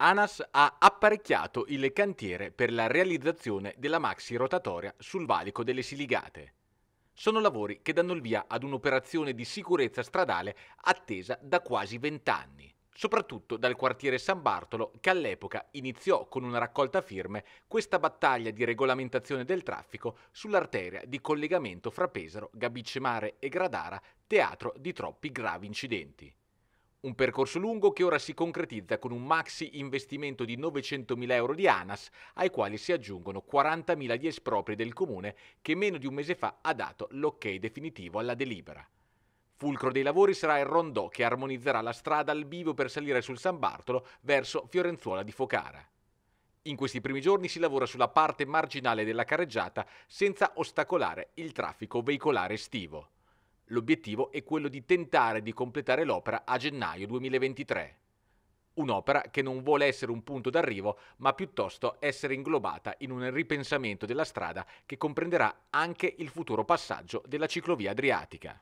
ANAS ha apparecchiato il cantiere per la realizzazione della maxi rotatoria sul valico delle Siligate. Sono lavori che danno il via ad un'operazione di sicurezza stradale attesa da quasi vent'anni, soprattutto dal quartiere San Bartolo che all'epoca iniziò con una raccolta firme questa battaglia di regolamentazione del traffico sull'arteria di collegamento fra Pesaro, Gabicemare e Gradara, teatro di troppi gravi incidenti. Un percorso lungo che ora si concretizza con un maxi investimento di 900.000 euro di ANAS, ai quali si aggiungono 40.000 di espropri del comune che meno di un mese fa ha dato l'ok definitivo alla delibera. Fulcro dei lavori sarà il rondò che armonizzerà la strada al bivio per salire sul San Bartolo verso Fiorenzuola di Focara. In questi primi giorni si lavora sulla parte marginale della carreggiata senza ostacolare il traffico veicolare estivo. L'obiettivo è quello di tentare di completare l'opera a gennaio 2023. Un'opera che non vuole essere un punto d'arrivo, ma piuttosto essere inglobata in un ripensamento della strada che comprenderà anche il futuro passaggio della ciclovia adriatica.